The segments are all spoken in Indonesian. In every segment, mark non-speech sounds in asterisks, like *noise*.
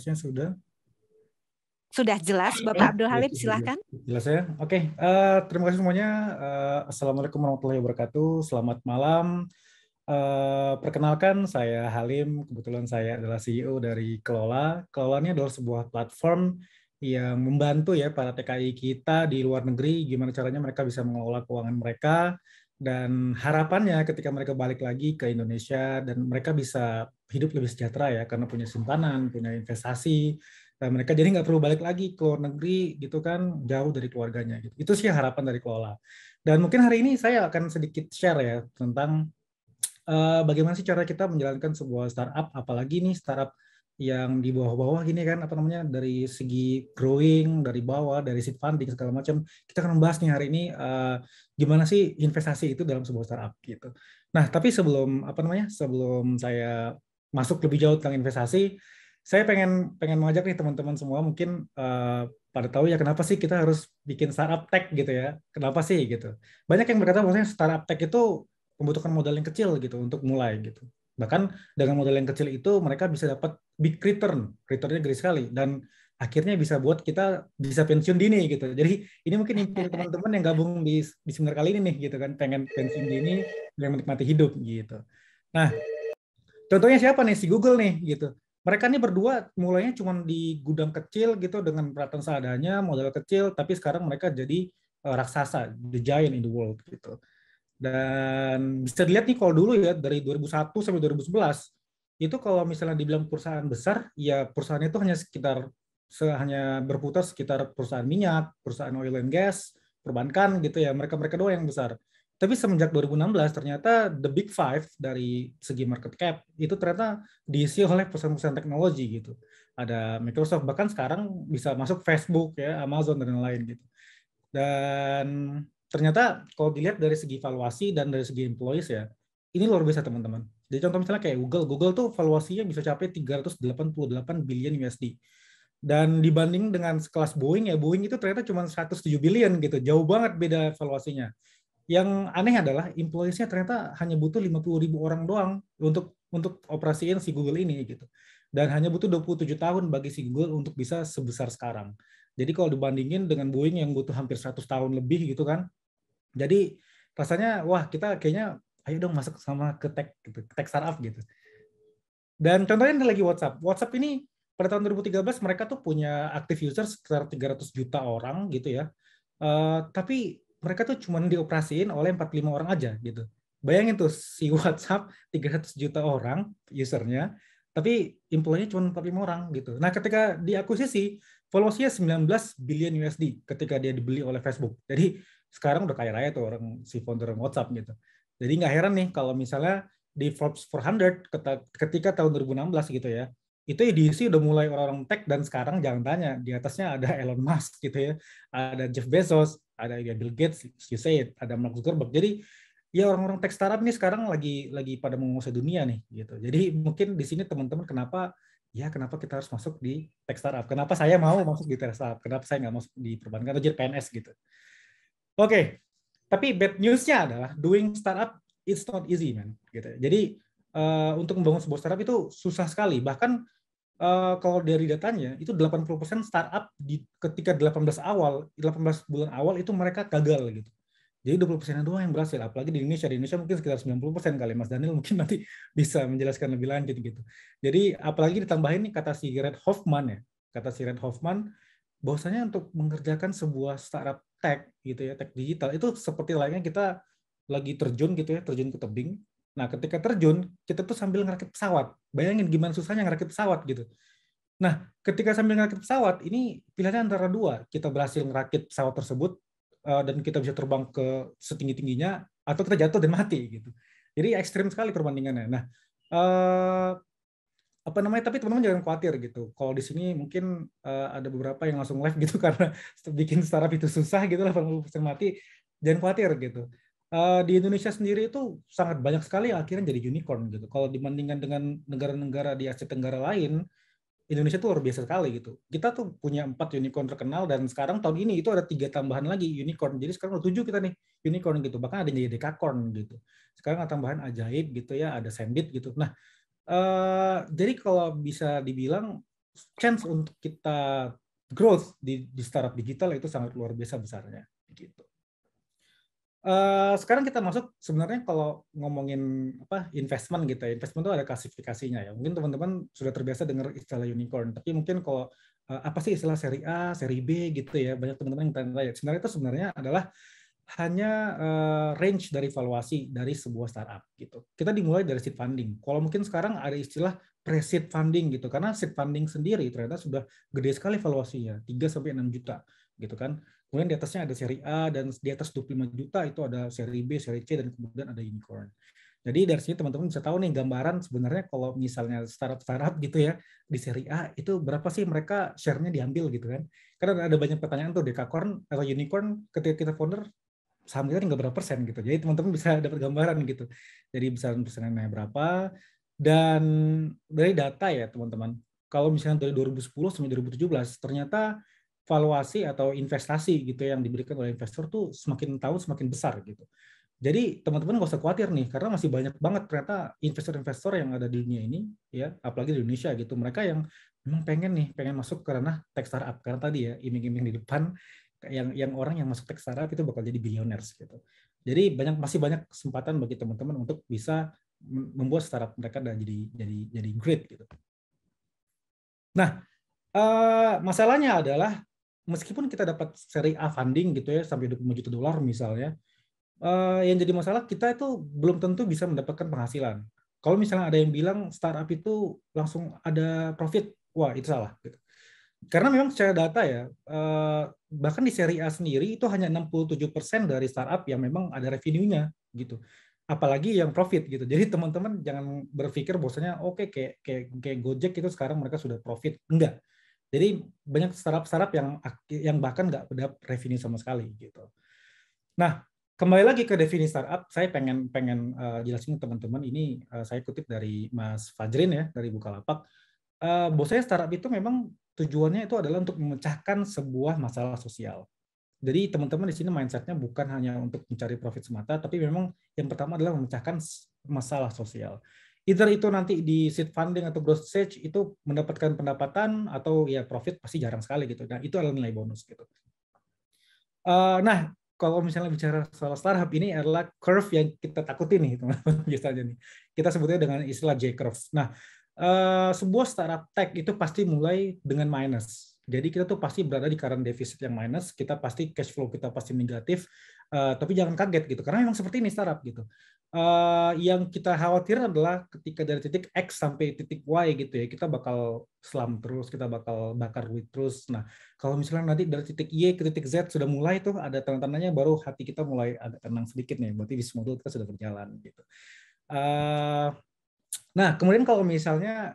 harusnya sudah sudah jelas Bapak Abdul Halim silahkan. Jelas ya. Oke, uh, terima kasih semuanya. Uh, Assalamualaikum warahmatullahi wabarakatuh. Selamat malam. Uh, perkenalkan saya Halim. Kebetulan saya adalah CEO dari Kelola. Kelola ini adalah sebuah platform yang membantu ya para TKI kita di luar negeri gimana caranya mereka bisa mengelola keuangan mereka dan harapannya ketika mereka balik lagi ke Indonesia dan mereka bisa hidup lebih sejahtera ya karena punya simpanan, punya investasi. dan mereka jadi nggak perlu balik lagi ke luar negeri gitu kan jauh dari keluarganya gitu. Itu sih harapan dari Kelola. Dan mungkin hari ini saya akan sedikit share ya tentang uh, bagaimana sih cara kita menjalankan sebuah startup apalagi nih startup yang di bawah-bawah gini kan apa namanya dari segi growing dari bawah dari seed funding segala macam kita akan membahas nih hari ini uh, gimana sih investasi itu dalam sebuah startup gitu. Nah tapi sebelum apa namanya sebelum saya masuk lebih jauh tentang investasi, saya pengen pengen mengajak nih teman-teman semua mungkin uh, pada tahu ya kenapa sih kita harus bikin startup tech gitu ya? Kenapa sih gitu? Banyak yang berkata maksudnya startup tech itu membutuhkan modal yang kecil gitu untuk mulai gitu. Bahkan dengan modal yang kecil itu mereka bisa dapat big return, returnnya gede sekali dan akhirnya bisa buat kita bisa pensiun dini gitu. Jadi ini mungkin *laughs* impian teman-teman yang gabung di, di seminar kali ini nih gitu kan, pengen pensiun dini dan menikmati hidup gitu. Nah, Contohnya siapa nih si Google nih gitu. Mereka nih berdua mulainya cuma di gudang kecil gitu dengan peralatan seadanya, modal kecil, tapi sekarang mereka jadi uh, raksasa, the giant in the world gitu. Dan bisa dilihat nih kalau dulu ya dari 2001 sampai 2011 itu kalau misalnya dibilang perusahaan besar, ya perusahaan itu hanya sekitar hanya berputar sekitar perusahaan minyak, perusahaan oil and gas, perbankan gitu ya. Mereka mereka doang yang besar. Tapi semenjak 2016 ternyata the big five dari segi market cap itu ternyata diisi oleh perusahaan-perusahaan teknologi gitu. Ada Microsoft bahkan sekarang bisa masuk Facebook ya, Amazon dan lain-lain gitu. Dan ternyata kalau dilihat dari segi valuasi dan dari segi employees ya, ini luar biasa teman-teman. Jadi contoh misalnya kayak Google, Google tuh valuasinya bisa capai 388 billion USD. Dan dibanding dengan sekelas Boeing ya Boeing itu ternyata cuma 107 billion gitu. Jauh banget beda valuasinya yang aneh adalah employees-nya ternyata hanya butuh 50 ribu orang doang untuk untuk operasiin si Google ini gitu. Dan hanya butuh 27 tahun bagi si Google untuk bisa sebesar sekarang. Jadi kalau dibandingin dengan Boeing yang butuh hampir 100 tahun lebih gitu kan. Jadi rasanya wah kita kayaknya ayo dong masuk sama ke tech gitu, tech startup gitu. Dan contohnya lagi WhatsApp. WhatsApp ini pada tahun 2013 mereka tuh punya active user sekitar 300 juta orang gitu ya. Uh, tapi mereka tuh cuma dioperasiin oleh 45 orang aja gitu. Bayangin tuh si WhatsApp 300 juta orang usernya, tapi employee nya cuma 45 orang gitu. Nah, ketika diakuisisi, valuasinya 19 billion USD ketika dia dibeli oleh Facebook. Jadi sekarang udah kaya raya tuh orang si founder WhatsApp gitu. Jadi nggak heran nih kalau misalnya di Forbes 400 ketika tahun 2016 gitu ya, itu ya diisi udah mulai orang-orang tech dan sekarang jangan tanya di atasnya ada Elon Musk gitu ya, ada Jeff Bezos, ada ya Bill Gates, you say it, ada Mark Zuckerberg. Jadi ya orang-orang tech startup nih sekarang lagi lagi pada menguasai dunia nih gitu. Jadi mungkin di sini teman-teman kenapa ya kenapa kita harus masuk di tech startup? Kenapa saya mau masuk di tech startup? Kenapa saya nggak masuk di perbankan atau jadi PNS gitu? Oke, okay. tapi bad newsnya adalah doing startup it's not easy man. Gitu. Jadi uh, untuk membangun sebuah startup itu susah sekali. Bahkan Eh, kalau dari datanya itu 80% startup di ketika 18 awal, 18 bulan awal itu mereka gagal gitu. Jadi 20 persen doang yang berhasil. Apalagi di Indonesia. Di Indonesia mungkin sekitar 90 persen kali. Mas Daniel mungkin *laughs* nanti bisa menjelaskan lebih lanjut gitu. Jadi apalagi ditambahin nih kata si Red Hoffman ya. Kata si Red Hoffman, bahwasanya untuk mengerjakan sebuah startup tech gitu ya, tech digital, itu seperti lainnya kita lagi terjun gitu ya, terjun ke tebing. Nah ketika terjun, kita tuh sambil ngerakit pesawat. Bayangin gimana susahnya ngerakit pesawat gitu. Nah, ketika sambil ngerakit pesawat, ini pilihannya antara dua. Kita berhasil ngerakit pesawat tersebut eh, dan kita bisa terbang ke setinggi-tingginya, atau kita jatuh dan mati gitu. Jadi ekstrim sekali perbandingannya. Nah, eh, apa namanya? Tapi teman-teman jangan khawatir gitu. Kalau di sini mungkin uh, ada beberapa yang langsung live gitu *laughs* karena bikin startup itu susah gitu, lah mati. Jangan khawatir gitu Eh, di Indonesia sendiri itu sangat banyak sekali yang akhirnya jadi unicorn gitu. Kalau dibandingkan dengan negara-negara di Asia Tenggara lain, Indonesia itu luar biasa sekali gitu. Kita tuh punya empat unicorn terkenal dan sekarang tahun ini itu ada tiga tambahan lagi unicorn. Jadi sekarang udah tujuh kita nih unicorn gitu. Bahkan ada yang jadi dekakorn gitu. Sekarang ada tambahan ajaib gitu ya, ada sandit gitu. Nah, uh, jadi kalau bisa dibilang chance untuk kita growth di, di startup digital itu sangat luar biasa besarnya gitu. Eh, sekarang kita masuk sebenarnya kalau ngomongin apa investment gitu ya investment itu ada klasifikasinya ya mungkin teman-teman sudah terbiasa dengar istilah unicorn tapi mungkin kalau uh, apa sih istilah seri A seri B gitu ya banyak teman-teman yang tanya sebenarnya itu sebenarnya adalah hanya uh, range dari valuasi dari sebuah startup gitu kita dimulai dari seed funding kalau mungkin sekarang ada istilah pre-seed funding gitu karena seed funding sendiri ternyata sudah gede sekali valuasinya 3 sampai enam juta gitu kan Kemudian di atasnya ada seri A dan di atas 25 juta itu ada seri B, seri C dan kemudian ada unicorn. Jadi dari sini teman-teman bisa tahu nih gambaran sebenarnya kalau misalnya startup-startup gitu ya di seri A itu berapa sih mereka share-nya diambil gitu kan. Karena ada banyak pertanyaan tuh dekakorn atau unicorn ketika kita founder saham kita nggak berapa persen gitu. Jadi teman-teman bisa dapat gambaran gitu. Jadi besaran persenannya berapa dan dari data ya teman-teman. Kalau misalnya dari 2010 sampai 2017 ternyata valuasi atau investasi gitu ya, yang diberikan oleh investor tuh semakin tahun semakin besar gitu. Jadi teman-teman nggak usah khawatir nih karena masih banyak banget ternyata investor-investor yang ada di dunia ini ya apalagi di Indonesia gitu mereka yang memang pengen nih pengen masuk ke ranah tech startup karena tadi ya iming-iming di depan yang yang orang yang masuk tech startup itu bakal jadi billionaires gitu. Jadi banyak masih banyak kesempatan bagi teman-teman untuk bisa membuat startup mereka dan jadi jadi jadi great gitu. Nah, eh, masalahnya adalah meskipun kita dapat seri A funding gitu ya sampai 25 juta dolar misalnya, uh, yang jadi masalah kita itu belum tentu bisa mendapatkan penghasilan. Kalau misalnya ada yang bilang startup itu langsung ada profit, wah itu salah. Gitu. Karena memang secara data ya, uh, bahkan di seri A sendiri itu hanya 67% dari startup yang memang ada revenue-nya gitu. Apalagi yang profit gitu. Jadi teman-teman jangan berpikir bahwasanya oke okay, kayak, kayak kayak Gojek itu sekarang mereka sudah profit. Enggak jadi banyak startup-startup yang yang bahkan nggak ada revenue sama sekali gitu. Nah, kembali lagi ke definisi startup, saya pengen pengen uh, jelasin ke teman-teman ini uh, saya kutip dari Mas Fajrin ya dari Bukalapak. Uh, saya startup itu memang tujuannya itu adalah untuk memecahkan sebuah masalah sosial. Jadi teman-teman di sini mindsetnya bukan hanya untuk mencari profit semata, tapi memang yang pertama adalah memecahkan masalah sosial. Either itu nanti di seed funding atau growth stage itu mendapatkan pendapatan atau ya profit pasti jarang sekali gitu. Nah itu adalah nilai bonus gitu. Uh, nah kalau misalnya bicara soal startup ini adalah curve yang kita takuti nih teman-teman *laughs* nih. Kita sebutnya dengan istilah J curve. Nah uh, sebuah startup tech itu pasti mulai dengan minus. Jadi kita tuh pasti berada di current deficit yang minus, kita pasti cash flow kita pasti negatif, uh, tapi jangan kaget gitu, karena memang seperti ini startup gitu. Eh, yang kita khawatir adalah ketika dari titik X sampai titik Y gitu ya, kita bakal selam terus, kita bakal bakar duit terus. Nah, kalau misalnya nanti dari titik Y ke titik Z sudah mulai tuh ada tanda-tandanya baru hati kita mulai agak tenang sedikit nih, berarti bisnis model kita sudah berjalan gitu. Uh, nah, kemudian kalau misalnya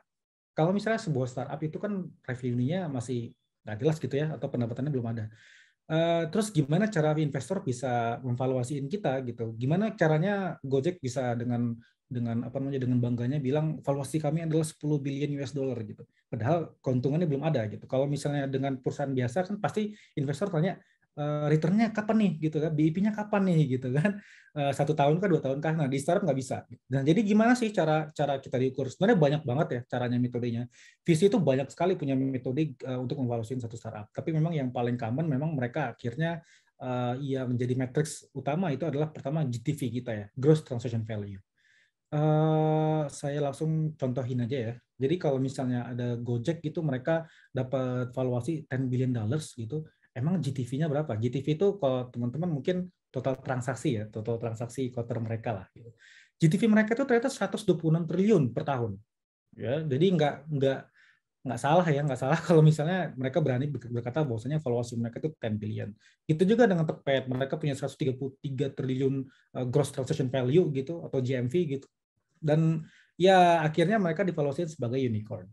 kalau misalnya sebuah startup itu kan revenue-nya masih nggak jelas gitu ya, atau pendapatannya belum ada. Eh, terus gimana cara investor bisa memvaluasiin kita gitu? Gimana caranya Gojek bisa dengan dengan apa namanya dengan bangganya bilang valuasi kami adalah 10 billion US dollar gitu. Padahal keuntungannya belum ada gitu. Kalau misalnya dengan perusahaan biasa kan pasti investor tanya Eh, returnnya kapan nih gitu kan BIP-nya kapan nih gitu kan *laughs* eh, satu tahun kah dua tahun kah nah di startup nggak bisa dan nah, jadi gimana sih cara cara kita diukur sebenarnya banyak banget ya caranya metodenya VC itu banyak sekali punya metode eh, untuk mengevaluasi satu startup tapi memang yang paling common memang mereka akhirnya uh, ya menjadi matriks utama itu adalah pertama GTV kita ya gross transaction value Uh, saya langsung contohin aja ya. Jadi kalau misalnya ada Gojek gitu mereka dapat valuasi 10 billion dollars gitu. Emang GTV-nya berapa? GTV itu kalau teman-teman mungkin total transaksi ya, total transaksi quarter mereka lah. Gitu. GTV mereka itu ternyata 126 triliun per tahun. Ya, jadi nggak nggak nggak salah ya, nggak salah *laughs* kalau misalnya mereka berani berkata bahwasanya valuasi mereka itu 10 billion. Itu juga dengan tepat mereka punya 133 triliun eh, gross transaction value gitu atau GMV gitu. Dan ya akhirnya mereka divaluasi sebagai unicorn.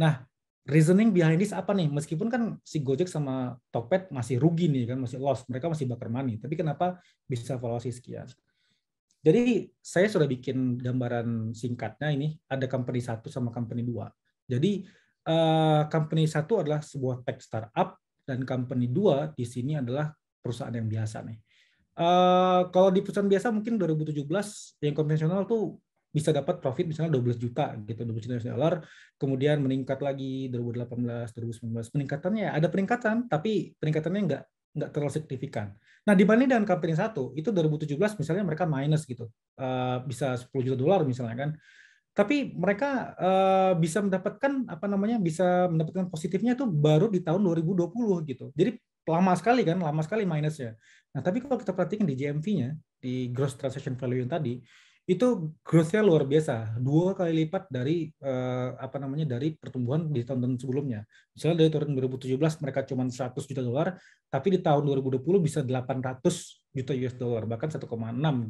Nah, reasoning behind this apa nih? Meskipun kan si Gojek sama Tokped masih rugi nih kan, masih loss, mereka masih bakar money. Tapi kenapa bisa valuasi sekian? Jadi saya sudah bikin gambaran singkatnya ini ada company satu sama company dua. Jadi uh, company satu adalah sebuah tech startup dan company dua di sini adalah perusahaan yang biasa nih. Uh, kalau di perusahaan biasa mungkin 2017 yang konvensional tuh bisa dapat profit misalnya 12 juta gitu 12 juta dollar kemudian meningkat lagi 2018 2019 peningkatannya ya, ada peningkatan tapi peningkatannya nggak nggak terlalu signifikan. Nah dibanding dengan company satu itu 2017 misalnya mereka minus gitu uh, bisa 10 juta dolar misalnya kan tapi mereka eh, bisa mendapatkan apa namanya bisa mendapatkan positifnya itu baru di tahun 2020 gitu. Jadi lama sekali kan, lama sekali minusnya. Nah, tapi kalau kita perhatikan di GMV-nya, di gross transaction value yang tadi, itu growth-nya luar biasa, dua kali lipat dari uh, apa namanya dari pertumbuhan di tahun-tahun sebelumnya. Misalnya dari tahun 2017 mereka cuma 100 juta dolar, tapi di tahun 2020 bisa 800 juta US dollar, bahkan 1,6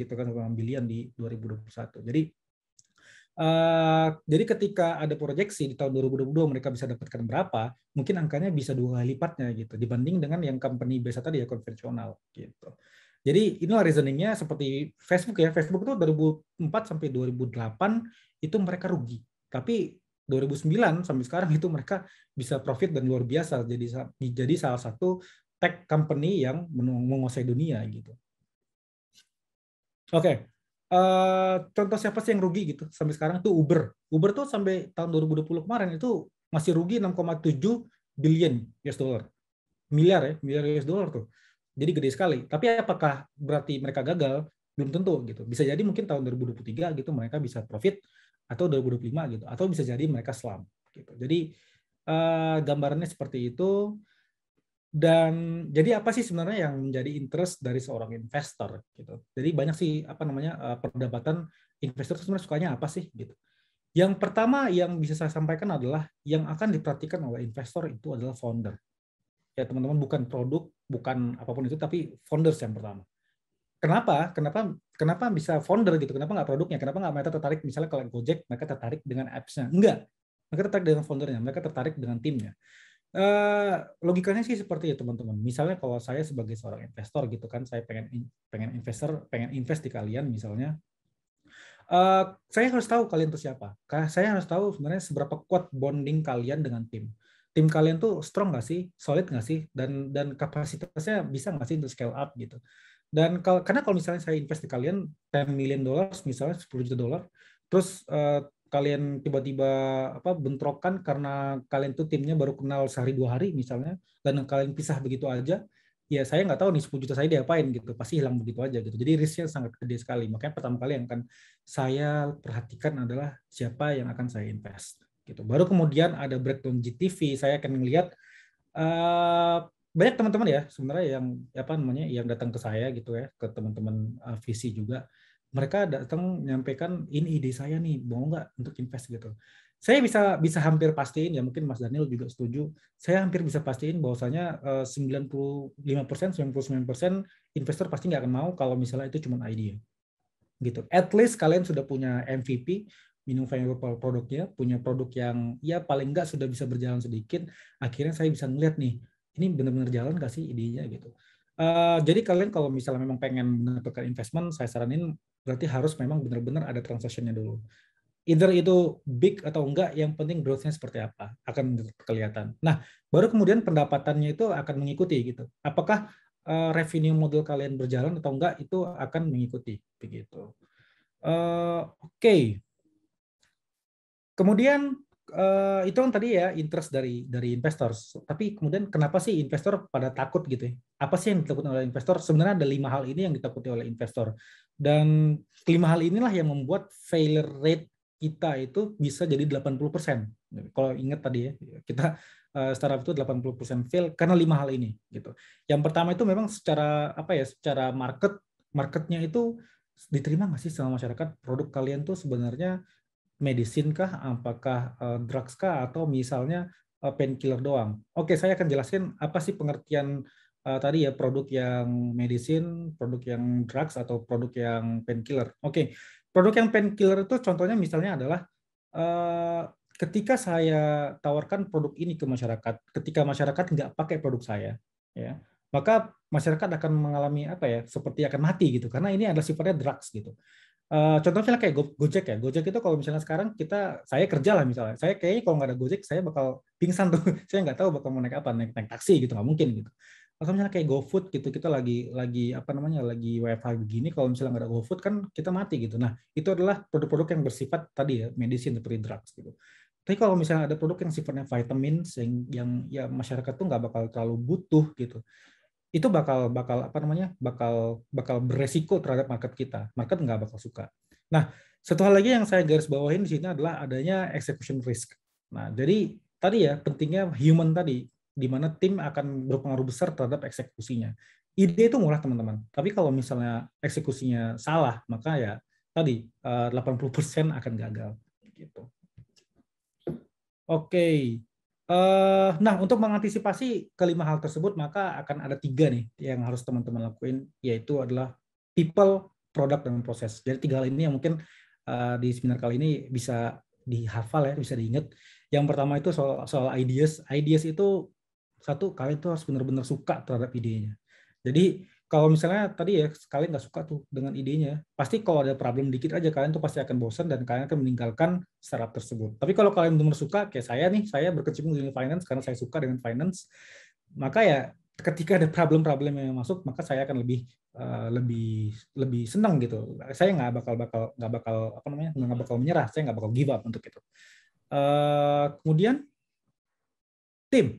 gitu kan 1,6 miliar di 2021. Jadi Uh, jadi ketika ada proyeksi di tahun 2022 mereka bisa dapatkan berapa, mungkin angkanya bisa dua kali lipatnya gitu dibanding dengan yang company biasa tadi ya konvensional gitu. Jadi inilah reasoningnya seperti Facebook ya. Facebook itu 2004 sampai 2008 itu mereka rugi. Tapi 2009 sampai sekarang itu mereka bisa profit dan luar biasa jadi jadi salah satu tech company yang menguasai dunia gitu. Oke, okay. uh, eh, contoh siapa sih yang rugi gitu sampai sekarang itu Uber. Uber tuh sampai tahun 2020 kemarin itu masih rugi 6,7 billion US dollar, miliar ya, miliar US dollar tuh. Jadi gede sekali. Tapi apakah berarti mereka gagal? Belum tentu gitu. Bisa jadi mungkin tahun 2023 gitu mereka bisa profit atau 2025 gitu atau bisa jadi mereka selam gitu. Jadi eh, gambarannya seperti itu dan jadi apa sih sebenarnya yang menjadi interest dari seorang investor gitu. Jadi banyak sih apa namanya eh, perdebatan investor sebenarnya sukanya apa sih gitu. Yang pertama yang bisa saya sampaikan adalah yang akan diperhatikan oleh investor itu adalah founder ya teman-teman bukan produk, bukan apapun itu, tapi founders yang pertama. Kenapa? Kenapa? Kenapa bisa founder gitu? Kenapa nggak produknya? Kenapa nggak mereka tertarik misalnya kalau Gojek mereka tertarik dengan apps-nya? Enggak, mereka tertarik dengan foundernya, mereka tertarik dengan timnya. Uh, logikanya sih seperti itu teman-teman. Misalnya kalau saya sebagai seorang investor gitu kan, saya pengen pengen investor, pengen invest di kalian misalnya, Uh, saya harus tahu kalian itu siapa. Saya harus tahu sebenarnya seberapa kuat bonding kalian dengan tim tim kalian tuh strong nggak sih, solid nggak sih, dan dan kapasitasnya bisa nggak sih untuk scale up gitu. Dan kal karena kalau misalnya saya invest di kalian 10 million dolar, misalnya 10 juta dolar, terus uh, kalian tiba-tiba apa bentrokan karena kalian tuh timnya baru kenal sehari dua hari misalnya, dan kalian pisah begitu aja, ya saya nggak tahu nih 10 juta saya diapain gitu, pasti hilang begitu aja gitu. Jadi risknya sangat gede sekali. Makanya pertama kali yang akan saya perhatikan adalah siapa yang akan saya invest gitu. Baru kemudian ada breakdown GTV, saya akan melihat uh, eh, banyak teman-teman ya sebenarnya yang apa namanya yang datang ke saya gitu ya, ke teman-teman uh, eh, visi juga. Mereka datang menyampaikan ini ide saya nih, mau nggak untuk invest gitu. Saya bisa bisa hampir pastiin ya mungkin Mas Daniel juga setuju. Saya hampir bisa pastiin bahwasanya uh, 95% 99% investor pasti nggak akan mau kalau misalnya itu cuma ide gitu. At least kalian sudah punya MVP, minum valuable produknya, punya produk yang ya paling enggak sudah bisa berjalan sedikit, akhirnya saya bisa ngeliat nih, ini benar-benar jalan gak sih idenya gitu. Uh, jadi kalian kalau misalnya memang pengen mendapatkan investment, saya saranin berarti harus memang benar-benar ada transaksinya dulu. Either itu big atau enggak, yang penting growth-nya seperti apa akan kelihatan. Nah, baru kemudian pendapatannya itu akan mengikuti gitu. Apakah uh, revenue model kalian berjalan atau enggak itu akan mengikuti begitu. Uh, Oke. Okay Kemudian uh, itu yang tadi ya interest dari dari investor. Tapi kemudian kenapa sih investor pada takut gitu ya? Apa sih yang ditakuti oleh investor? Sebenarnya ada lima hal ini yang ditakuti oleh investor. Dan lima hal inilah yang membuat failure rate kita itu bisa jadi 80%. Kalau ingat tadi ya, kita eh, startup itu 80% fail karena lima hal ini gitu. Yang pertama itu memang secara apa ya, secara market marketnya itu diterima nggak sih sama masyarakat produk kalian tuh sebenarnya medicine kah, apakah uh, drugs kah, atau misalnya uh, painkiller doang. Oke, saya akan jelaskan apa sih pengertian uh, tadi ya produk yang medicine, produk yang drugs atau produk yang painkiller. Oke, produk yang painkiller itu contohnya misalnya adalah uh, ketika saya tawarkan produk ini ke masyarakat, ketika masyarakat nggak pakai produk saya, ya maka masyarakat akan mengalami apa ya seperti akan mati gitu karena ini adalah sifatnya drugs gitu contohnya eh, contoh misalnya kayak Gojek ya. Gojek itu kalau misalnya sekarang kita saya kerja lah misalnya. Saya kayaknya kalau nggak ada Gojek saya bakal pingsan tuh. *laughs* saya nggak tahu bakal mau naik apa, naik, naik taksi gitu nggak mungkin gitu. Kalau misalnya kayak GoFood gitu kita lagi lagi apa namanya lagi WFH begini kalau misalnya nggak ada GoFood kan kita mati gitu. Nah, itu adalah produk-produk yang bersifat tadi ya medicine seperti drugs gitu. Tapi kalau misalnya ada produk yang sifatnya vitamin yang, yang ya masyarakat tuh nggak bakal terlalu butuh gitu itu bakal bakal apa namanya bakal bakal beresiko terhadap market kita market nggak bakal suka nah satu hal lagi yang saya garis bawahin di sini adalah adanya execution risk nah jadi tadi ya pentingnya human tadi di mana tim akan berpengaruh besar terhadap eksekusinya ide itu murah teman-teman tapi kalau misalnya eksekusinya salah maka ya tadi 80% eh, akan gagal gitu oke okay. Eh, nah, untuk mengantisipasi kelima hal tersebut, maka akan ada tiga nih yang harus teman-teman lakuin, yaitu adalah people, produk, dan proses. Jadi tiga hal ini yang mungkin eh, di seminar kali ini bisa dihafal ya, bisa diingat. Yang pertama itu soal soal ideas. Ideas itu satu kalian tuh harus benar-benar suka terhadap idenya. Jadi kalau misalnya tadi ya kalian nggak suka tuh dengan idenya, pasti kalau ada problem dikit aja kalian tuh pasti akan bosan dan kalian akan meninggalkan startup tersebut. Tapi kalau kalian benar suka, kayak saya nih, saya berkecimpung di finance karena saya suka dengan finance, maka ya ketika ada problem-problem yang masuk, maka saya akan lebih uh, lebih lebih senang gitu. Saya nggak bakal bakal nggak bakal apa namanya nggak bakal menyerah, saya nggak bakal give up untuk itu. Uh, kemudian tim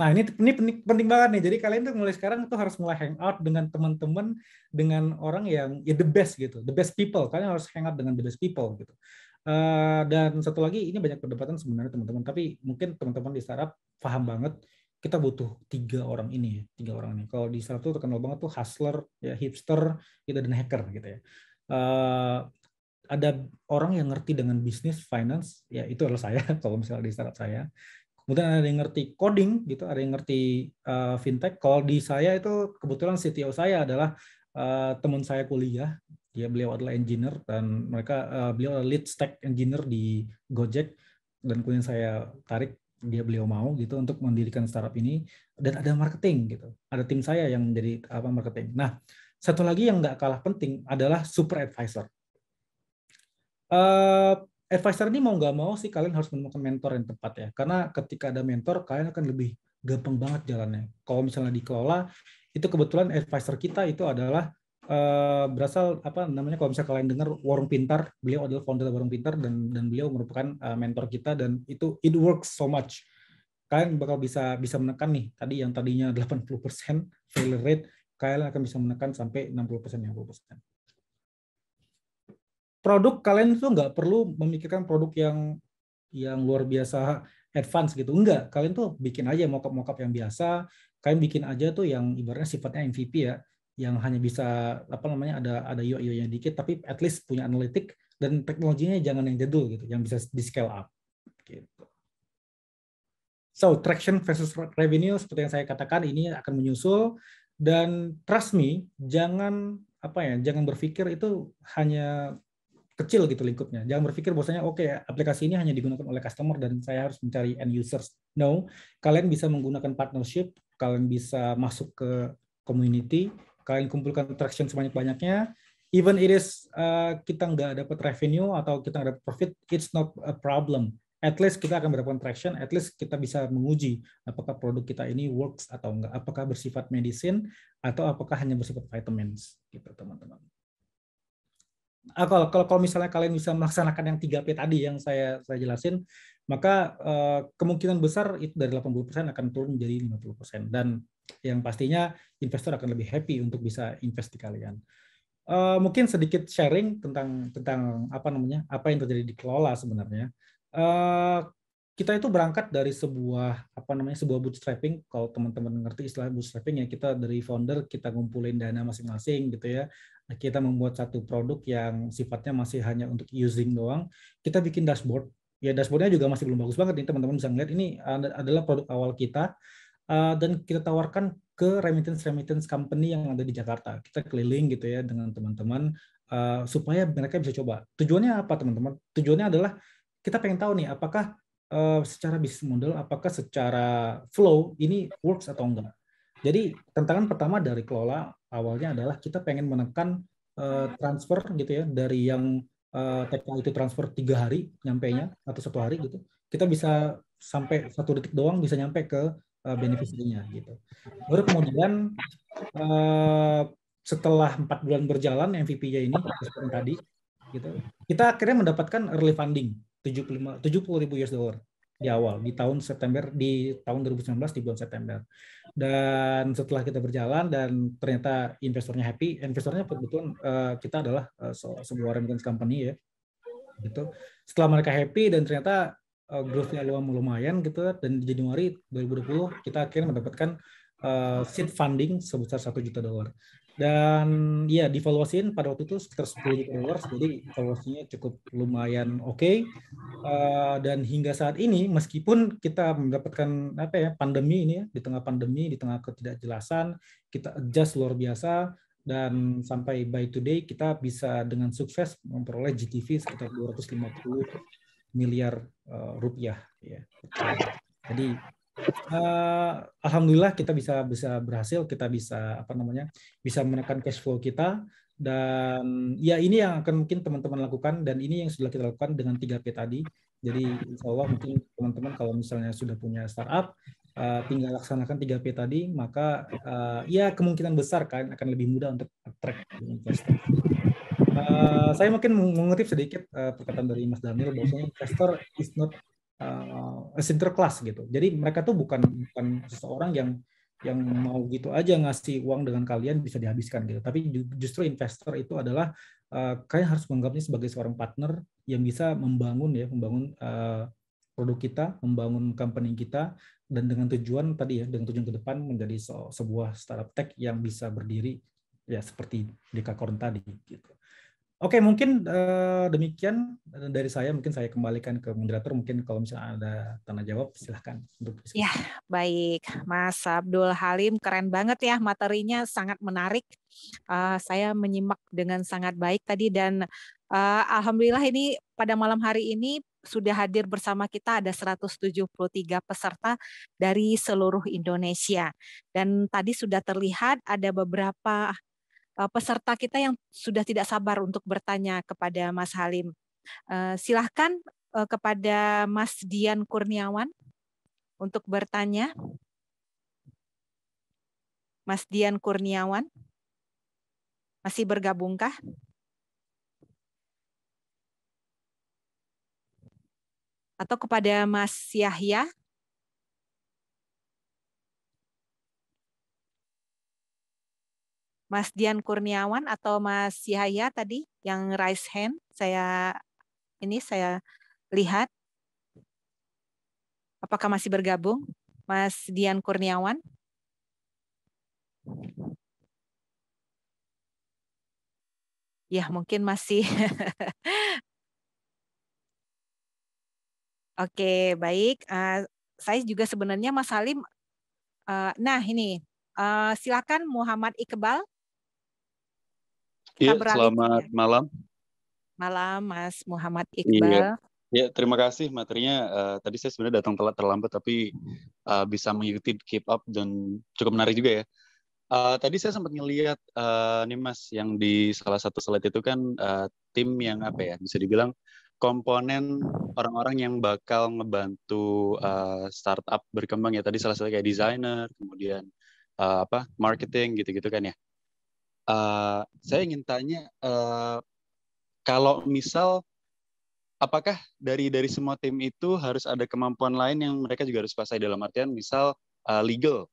Nah, ini ini penting, penting banget nih. Jadi kalian tuh mulai sekarang tuh harus mulai hang out dengan teman-teman dengan orang yang ya the best gitu, the best people. Kalian harus hang out dengan the best people gitu. Uh, dan satu lagi ini banyak perdebatan sebenarnya teman-teman, tapi mungkin teman-teman di startup paham banget kita butuh tiga orang ini ya, tiga orang ini. Kalau di startup tuh terkenal banget tuh hustler, ya hipster, gitu dan hacker gitu ya. Uh, ada orang yang ngerti dengan bisnis, finance, ya itu adalah saya *laughs* kalau misalnya di startup saya kemudian ada yang ngerti coding gitu ada yang ngerti uh, fintech kalau di saya itu kebetulan CTO saya adalah uh, teman saya kuliah dia beliau adalah engineer dan mereka uh, beliau adalah lead stack engineer di Gojek dan kemudian saya tarik dia beliau mau gitu untuk mendirikan startup ini dan ada marketing gitu ada tim saya yang menjadi apa marketing nah satu lagi yang nggak kalah penting adalah super advisor uh, advisor ini mau nggak mau sih kalian harus menemukan mentor yang tepat ya. Karena ketika ada mentor, kalian akan lebih gampang banget jalannya. Kalau misalnya dikelola, itu kebetulan advisor kita itu adalah uh, berasal apa namanya kalau misalnya kalian dengar Warung Pintar, beliau adalah founder Warung Pintar dan dan beliau merupakan uh, mentor kita dan itu it works so much. Kalian bakal bisa bisa menekan nih tadi yang tadinya 80% failure rate, kalian akan bisa menekan sampai 60% 50% produk kalian tuh nggak perlu memikirkan produk yang yang luar biasa advance gitu. Enggak, kalian tuh bikin aja mockup-mockup yang biasa, kalian bikin aja tuh yang ibaratnya sifatnya MVP ya, yang hanya bisa apa namanya ada ada UI UI yang dikit tapi at least punya analitik dan teknologinya jangan yang jadul gitu, yang bisa di scale up gitu. So, traction versus revenue seperti yang saya katakan ini akan menyusul dan trust me, jangan apa ya, jangan berpikir itu hanya kecil gitu lingkupnya. Jangan berpikir bahwasanya oke okay, aplikasi ini hanya digunakan oleh customer dan saya harus mencari end users. No, kalian bisa menggunakan partnership, kalian bisa masuk ke community, kalian kumpulkan traction sebanyak-banyaknya. Even it is uh, kita nggak dapat revenue atau kita nggak dapat profit, it's not a problem. At least kita akan mendapatkan traction, at least kita bisa menguji apakah produk kita ini works atau enggak, apakah bersifat medicine atau apakah hanya bersifat vitamins gitu teman-teman. Ah, kalau, kalau kalau misalnya kalian bisa melaksanakan yang 3P tadi yang saya saya jelasin, maka eh, kemungkinan besar itu dari 80% akan turun menjadi 50% dan yang pastinya investor akan lebih happy untuk bisa invest di kalian. Eh, mungkin sedikit sharing tentang tentang apa namanya? apa yang terjadi di Kelola sebenarnya. Eh, kita itu berangkat dari sebuah apa namanya sebuah bootstrapping kalau teman-teman ngerti istilah bootstrapping ya kita dari founder kita ngumpulin dana masing-masing gitu ya kita membuat satu produk yang sifatnya masih hanya untuk using doang, kita bikin dashboard. Ya dashboardnya juga masih belum bagus banget nih teman-teman bisa ngeliat ini eh, adalah produk awal kita eh, dan kita tawarkan ke remittance remittance company yang ada di Jakarta. Kita keliling gitu ya dengan teman-teman eh, supaya mereka bisa coba. Tujuannya apa teman-teman? Tujuannya adalah kita pengen tahu nih apakah secara bisnis model, apakah secara flow ini works atau enggak. Jadi tantangan pertama dari kelola awalnya adalah kita pengen menekan uh, transfer gitu ya dari yang uh, eh, TKA itu transfer tiga hari nyampe nya atau satu hari gitu kita bisa sampai satu detik doang bisa nyampe ke uh, beneficiary-nya gitu baru kemudian uh, setelah empat bulan berjalan MVP-nya ini seperti tadi gitu kita akhirnya mendapatkan early funding tujuh puluh ribu US dollar di awal di tahun September di tahun 2019 di bulan September dan setelah kita berjalan dan ternyata investornya happy investornya kebetulan uh, kita adalah uh, sebuah remittance company ya gitu setelah mereka happy dan ternyata uh, growth-nya lumayan gitu dan di Januari 2020 kita akhirnya mendapatkan uh, seed funding sebesar satu juta dolar dan ya divaluasiin pada waktu itu sekitar 10 juta dolar jadi valuasinya cukup lumayan oke okay. uh, eh, dan hingga saat ini meskipun kita mendapatkan apa ya pandemi ini ya di tengah pandemi di tengah ketidakjelasan kita adjust luar biasa dan sampai by today kita bisa dengan sukses memperoleh GTV sekitar 250 miliar uh, rupiah ya. Jadi uh, alhamdulillah kita bisa bisa berhasil kita bisa apa namanya bisa menekan cash flow kita dan ya ini yang akan mungkin teman-teman lakukan dan ini yang sudah kita lakukan dengan 3P tadi jadi insya Allah mungkin teman-teman kalau misalnya sudah punya startup uh, tinggal laksanakan 3P tadi maka uh, ya kemungkinan besar kan akan lebih mudah untuk attract investor Uh, saya mungkin mengutip sedikit uh, perkataan dari Mas Daniel bahwasanya investor is not uh, eh, sinterklas gitu. Jadi mereka tuh bukan bukan seseorang yang yang mau gitu aja ngasih uang dengan kalian bisa dihabiskan gitu. Tapi justru investor itu adalah uh, kalian harus menganggapnya sebagai seorang partner yang bisa membangun ya, membangun uh, produk kita, membangun company kita dan dengan tujuan tadi ya, dengan tujuan ke depan menjadi sebuah startup tech yang bisa berdiri ya seperti Dekakorn tadi gitu. Oke, mungkin uh, demikian eh, dari saya. Mungkin saya kembalikan ke moderator. Mungkin kalau misalnya ada tanda jawab, silahkan. Untuk ya, baik. Mas Abdul Halim, keren banget ya materinya, sangat menarik. Uh, saya menyimak dengan sangat baik tadi dan uh, alhamdulillah ini pada malam hari ini sudah hadir bersama kita ada 173 peserta dari seluruh Indonesia. Dan tadi sudah terlihat ada beberapa Eh, peserta kita yang sudah tidak sabar untuk bertanya kepada Mas Halim. Eh, silahkan eh, kepada Mas Dian Kurniawan untuk bertanya. Mas Dian Kurniawan, masih bergabungkah? Atau kepada Mas Yahya Mas Dian Kurniawan atau Mas Yahya tadi yang raise hand. Saya ini saya lihat. Apakah masih bergabung? Mas Dian Kurniawan. Ya, mungkin masih. *laughs* Oke, baik. Uh, saya juga sebenarnya Mas Salim. Uh, eh, nah, ini uh, silakan Muhammad Iqbal Iya, selamat ya. malam. Malam Mas Muhammad iya. Iqbal. Iya. Ya, terima kasih materinya. Uh, tadi saya sebenarnya datang telat terlambat tapi uh, bisa mengikuti keep up dan cukup menarik juga ya. Uh, tadi saya sempat ngelihat uh, nih Mas yang di salah satu slide itu kan uh, tim yang apa ya bisa dibilang komponen orang-orang yang bakal ngebantu uh, startup berkembang ya tadi salah satu kayak desainer kemudian uh, apa marketing gitu-gitu kan ya. Uh, saya ingin tanya uh, kalau misal apakah dari dari semua tim itu harus ada kemampuan lain yang mereka juga harus pasai dalam artian misal uh, legal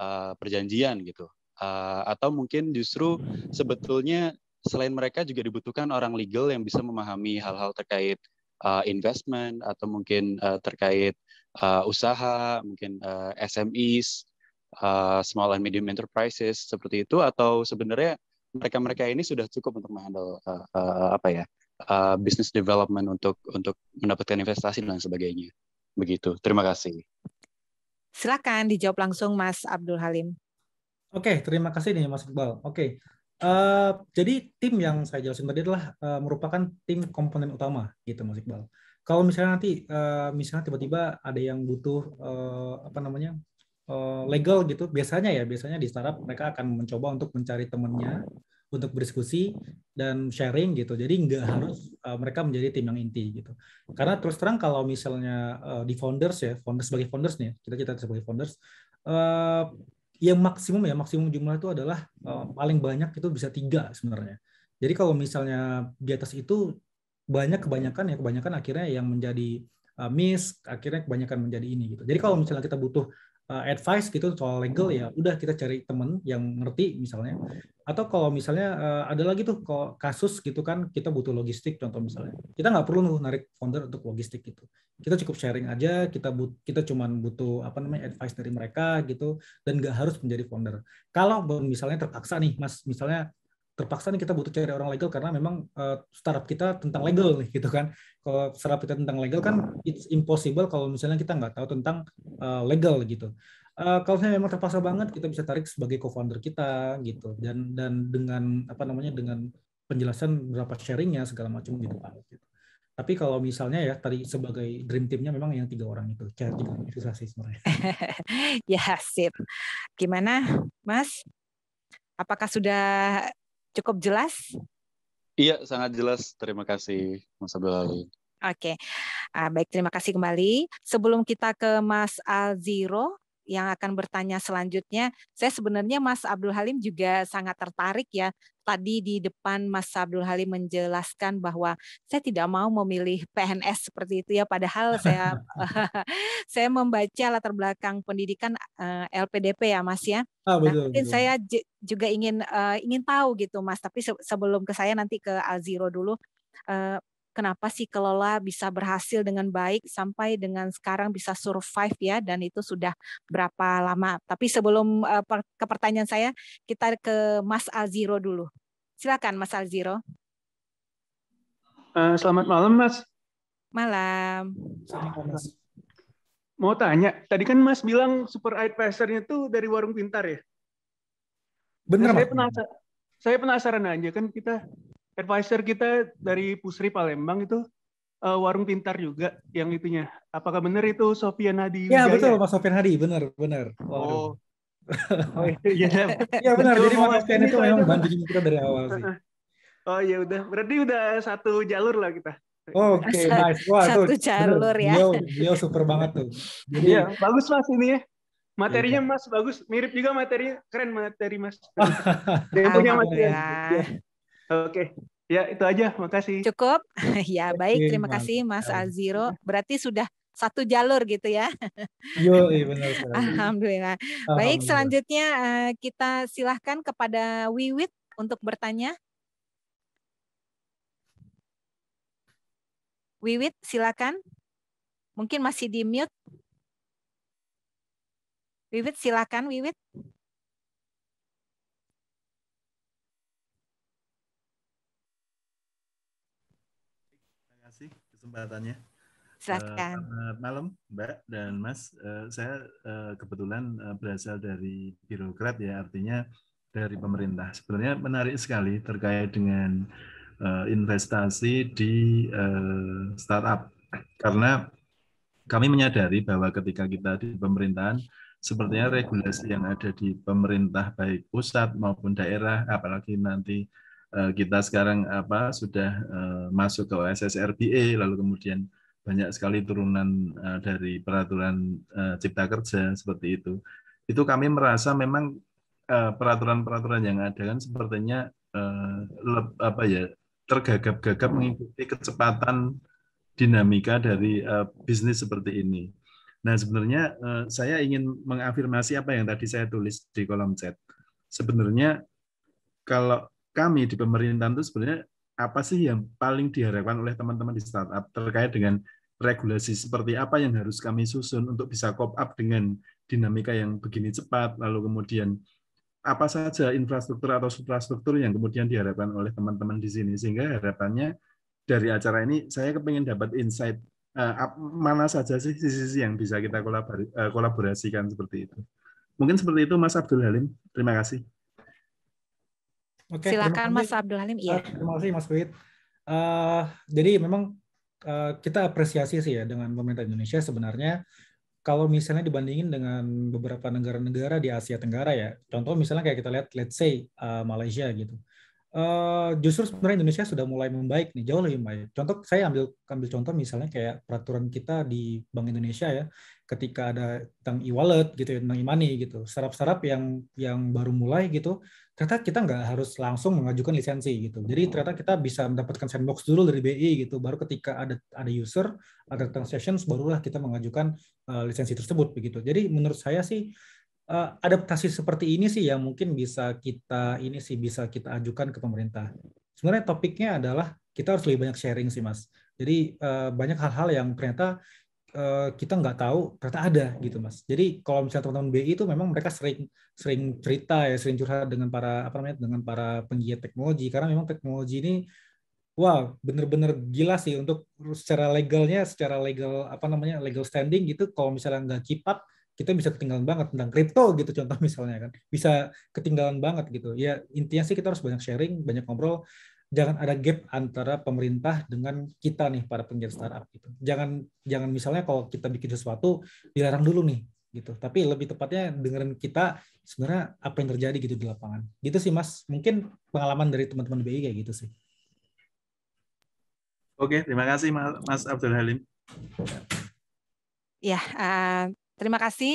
uh, perjanjian gitu uh, atau mungkin justru sebetulnya selain mereka juga dibutuhkan orang legal yang bisa memahami hal-hal terkait uh, investment atau mungkin uh, terkait uh, usaha mungkin uh, SMEs uh, small and medium enterprises seperti itu atau sebenarnya mereka-mereka ini sudah cukup untuk menghandle uh, uh, apa ya uh, business development untuk untuk mendapatkan investasi dan sebagainya begitu terima kasih silakan dijawab langsung Mas Abdul Halim oke okay, terima kasih nih Mas Iqbal oke okay. uh, jadi tim yang saya jelasin tadi adalah uh, merupakan tim komponen utama gitu Mas Iqbal kalau misalnya nanti uh, misalnya tiba-tiba ada yang butuh uh, apa namanya Eh, legal gitu biasanya ya biasanya di startup mereka akan mencoba untuk mencari temennya untuk berdiskusi dan sharing gitu jadi nggak hmm. harus eh, mereka menjadi tim yang inti gitu karena terus terang kalau misalnya eh, di founders ya founders sebagai founders nih kita kita sebagai founders yang maksimum ya maksimum jumlah itu adalah paling banyak itu bisa tiga sebenarnya jadi kalau misalnya di atas itu banyak kebanyakan ya kebanyakan akhirnya yang menjadi uh, miss akhirnya kebanyakan menjadi ini gitu jadi kalau misalnya kita butuh uh, advice gitu soal legal ya udah kita cari temen yang ngerti misalnya atau kalau misalnya uh, ada lagi tuh kalau kasus gitu kan kita butuh logistik contoh misalnya kita nggak perlu tuh narik founder untuk logistik gitu kita cukup sharing aja kita but kita cuman butuh apa namanya advice dari mereka gitu dan nggak harus menjadi founder kalau misalnya terpaksa nih mas misalnya terpaksa nih kita butuh cari orang legal karena memang uh, startup kita tentang legal nih gitu kan kalau startup kita tentang legal kan it's impossible kalau misalnya kita nggak tahu tentang uh, legal gitu uh, kalau misalnya memang terpaksa banget kita bisa tarik sebagai co-founder kita gitu dan dan dengan apa namanya dengan penjelasan berapa sharingnya segala macam gitu pak Tapi kalau misalnya ya tadi sebagai dream teamnya memang yang tiga orang itu, cari tiga susah sih sebenarnya. *laughs* ya sip. Gimana, Mas? Apakah sudah Cukup jelas? Iya, sangat jelas. Terima kasih, Mas Abdul Ali. Oke, okay. uh, baik terima kasih kembali. Sebelum kita ke Mas Alziro, yang akan bertanya selanjutnya. Saya sebenarnya Mas Abdul Halim juga sangat tertarik ya. Tadi di depan Mas Abdul Halim menjelaskan bahwa saya tidak mau memilih PNS seperti itu ya. Padahal saya *laughs* *laughs* saya membaca latar belakang pendidikan eh, LPDP ya Mas ya. Ah, nah, betul, nah, mungkin betul. saya juga ingin eh, ingin tahu gitu Mas. Tapi sebelum ke saya nanti ke Aziro dulu. Eh, kenapa sih kelola bisa berhasil dengan baik sampai dengan sekarang bisa survive ya dan itu sudah berapa lama. Tapi sebelum eh, ke pertanyaan saya, kita ke Mas Aziro dulu. Silakan Mas Aziro. Eh, selamat malam Mas. Malam. Selamat malam. Mau tanya, tadi kan Mas bilang super advisor-nya itu dari Warung Pintar ya? Benar. Nah, saya penasaran aja kan kita advisor kita dari Pusri Palembang itu uh, warung pintar juga yang itunya. Apakah benar itu Sofian Hadi? Ya betul mas Sofian Hadi, benar benar. Oh. *laughs* oh iya, iya. ya benar. Jadi Mas Sofian itu memang bantu kita dari awal sih. *laughs* Oh ya udah, berarti udah satu jalur lah kita. Oke, okay, nice. Wah, satu tuh, jalur bener. ya. Dia, dia super banget tuh. Jadi, ya, bagus mas ini ya. Materinya iya. mas bagus, mirip juga materinya, keren materi mas. *laughs* Dia punya materi. Iya. Oke. Ya, itu aja. Makasih. Cukup. *laughs* Ya, baik. Terima kasih Mas nah. Aziro. Berarti sudah satu jalur gitu ya. *laughs* Yo, iya benar. Alhamdulillah. Alhamdulillah. Baik, selanjutnya eh, kita silahkan kepada Wiwit untuk bertanya. Wiwit, silakan. Mungkin masih di mute. Wiwit, silakan Wiwit. kesempatannya. Silahkan. Eh, selamat malam Mbak dan Mas. Eh, saya eh, kebetulan berasal dari birokrat ya, artinya dari pemerintah. Sebenarnya menarik sekali terkait dengan investasi di startup karena kami menyadari bahwa ketika kita di pemerintahan sepertinya regulasi yang ada di pemerintah baik pusat maupun daerah apalagi nanti Eh, kita sekarang apa sudah eh, masuk ke OSSRBA lalu kemudian banyak sekali turunan eh, dari peraturan cipta kerja seperti itu. Itu kami merasa memang peraturan-peraturan yang ada kan sepertinya apa ya tergagap-gagap hmm. mengikuti kecepatan dinamika dari bisnis seperti ini. Nah, sebenarnya saya ingin mengafirmasi apa yang tadi saya tulis di kolom chat. Sebenarnya kalau kami di pemerintahan itu sebenarnya apa sih yang paling diharapkan oleh teman-teman di startup terkait dengan regulasi seperti apa yang harus kami susun untuk bisa cop up dengan dinamika yang begini cepat lalu kemudian apa saja infrastruktur atau suprastruktur yang kemudian diharapkan oleh teman-teman di sini sehingga harapannya dari acara ini saya kepingin dapat insight eh, mana saja sih sisi-sisi yang bisa kita eh, kolaborasikan seperti itu mungkin seperti itu Mas Abdul Halim terima kasih Oke, Silakan Mas Abdul Halim. Iya. Ah, terima kasih Mas Wid. Uh, ah, jadi memang uh, kita apresiasi sih ya dengan pemerintah Indonesia sebenarnya kalau misalnya dibandingin dengan beberapa negara-negara di Asia Tenggara ya, contoh misalnya kayak kita lihat, let's say uh, Malaysia gitu, uh, justru sebenarnya Indonesia sudah mulai membaik nih, jauh lebih baik. Contoh saya ambil ambil contoh misalnya kayak peraturan kita di Bank Indonesia ya, ketika ada tentang e-wallet gitu ya, tentang e-money gitu, Sarap-sarap yang yang baru mulai gitu, ternyata kita nggak harus langsung mengajukan lisensi gitu. Jadi hmm. ternyata kita bisa mendapatkan sandbox dulu dari BI gitu. Baru ketika ada ada user, ada transactions, barulah kita mengajukan uh, lisensi tersebut begitu. Jadi menurut saya sih uh, adaptasi seperti ini sih yang mungkin bisa kita ini sih bisa kita ajukan ke pemerintah. Sebenarnya topiknya adalah kita harus lebih banyak sharing sih mas. Jadi uh, banyak hal-hal yang ternyata Eh, kita nggak tahu ternyata ada gitu mas. Jadi kalau misalnya teman-teman BI itu memang mereka sering sering cerita ya, sering curhat dengan para apa namanya dengan para penggiat teknologi karena memang teknologi ini wah bener-bener gila sih untuk secara legalnya, secara legal apa namanya legal standing gitu. Kalau misalnya nggak cepat kita bisa ketinggalan banget tentang kripto gitu contoh misalnya kan bisa ketinggalan banget gitu. Ya intinya sih kita harus banyak sharing, banyak ngobrol jangan ada gap antara pemerintah dengan kita nih para penggiat startup gitu. Jangan jangan misalnya kalau kita bikin sesuatu dilarang dulu nih gitu. Tapi lebih tepatnya dengerin kita sebenarnya apa yang terjadi gitu di lapangan. Gitu sih Mas, mungkin pengalaman dari teman-teman BI kayak gitu sih. Oke, terima kasih Mas Abdul Halim. Ya, uh, terima kasih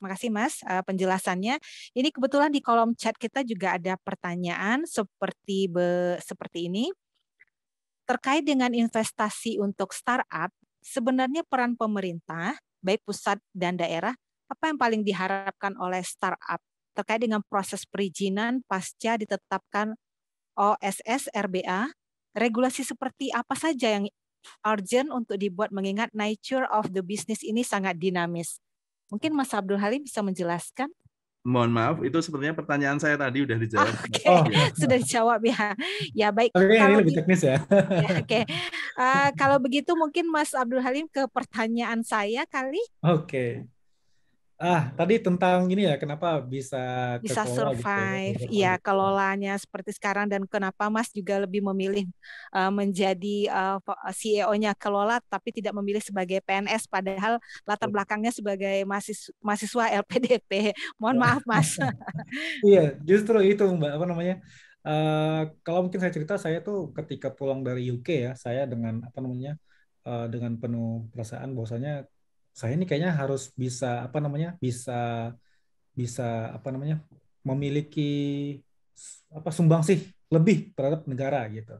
Makasih Mas eh, penjelasannya. Ini kebetulan di kolom chat kita juga ada pertanyaan seperti be, seperti ini. Terkait dengan investasi untuk startup, sebenarnya peran pemerintah baik pusat dan daerah apa yang paling diharapkan oleh startup terkait dengan proses perizinan pasca ditetapkan OSS RBA, regulasi seperti apa saja yang urgent untuk dibuat mengingat nature of the business ini sangat dinamis. Mungkin Mas Abdul Halim bisa menjelaskan? Mohon maaf, itu sepertinya pertanyaan saya tadi sudah dijawab. Ah, okay. Oh, *laughs* sudah dijawab ya. Ya baik. Oke, okay, ini lebih teknis ya. ya Oke. Okay. Uh, eh, kalau begitu mungkin Mas Abdul Halim ke pertanyaan saya kali. Oke. Okay. Ah, tadi tentang ini ya, kenapa bisa bisa gitu ya, survive? Iya, gitu. kelolanya seperti sekarang dan kenapa Mas juga lebih memilih uh, menjadi uh, eh, eh, CEO-nya kelola tapi tidak memilih sebagai PNS padahal latar belakangnya sebagai mahasiswa, mahasiswa LPDP. Mohon maaf, Mas. *laughs* iya, justru itu Mbak, apa namanya? Uh, kalau mungkin saya cerita, saya tuh ketika pulang dari UK ya, saya dengan apa namanya? dengan penuh perasaan bahwasanya saya ini kayaknya harus bisa apa namanya bisa bisa apa namanya memiliki apa sumbangsih lebih terhadap negara gitu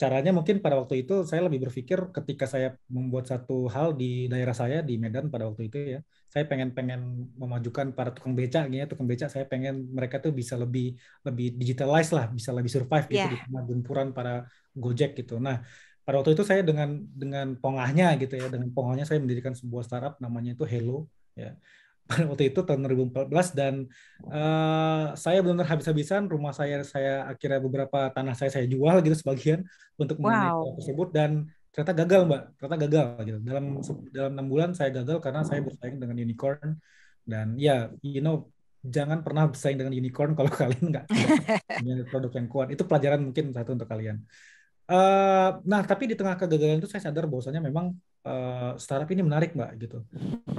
caranya mungkin pada waktu itu saya lebih berpikir ketika saya membuat satu hal di daerah saya di Medan pada waktu itu ya saya pengen pengen memajukan para tukang beca gitu ya tukang beca saya pengen mereka tuh bisa lebih lebih digitalize lah bisa lebih survive gitu yeah. di tengah gempuran para Gojek gitu nah pada waktu itu saya dengan dengan pongahnya gitu ya dengan pongahnya saya mendirikan sebuah startup namanya itu Hello ya pada waktu itu tahun 2014 dan uh, saya benar-benar habis-habisan rumah saya saya akhirnya beberapa tanah saya saya jual gitu sebagian untuk mengenai wow. tersebut dan ternyata gagal mbak ternyata gagal gitu dalam dalam enam bulan saya gagal karena saya bersaing dengan unicorn dan ya yeah, you know jangan pernah bersaing dengan unicorn kalau *laughs* kalian nggak punya produk yang kuat itu pelajaran mungkin satu untuk kalian Uh, nah, tapi di tengah kegagalan itu saya sadar bahwasanya memang uh, startup ini menarik, Mbak, gitu.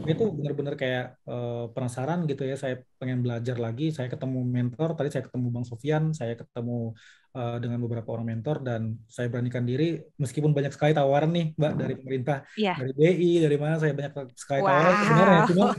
Itu benar-benar kayak uh, penasaran gitu ya, saya pengen belajar lagi, saya ketemu mentor, tadi saya ketemu Bang Sofian, saya ketemu Eh, dengan beberapa orang mentor dan saya beranikan diri meskipun banyak sekali tawaran nih Mbak hmm. dari pemerintah yeah. dari BI dari mana saya banyak sekali wow. tawaran sebenarnya cuma *laughs* yeah.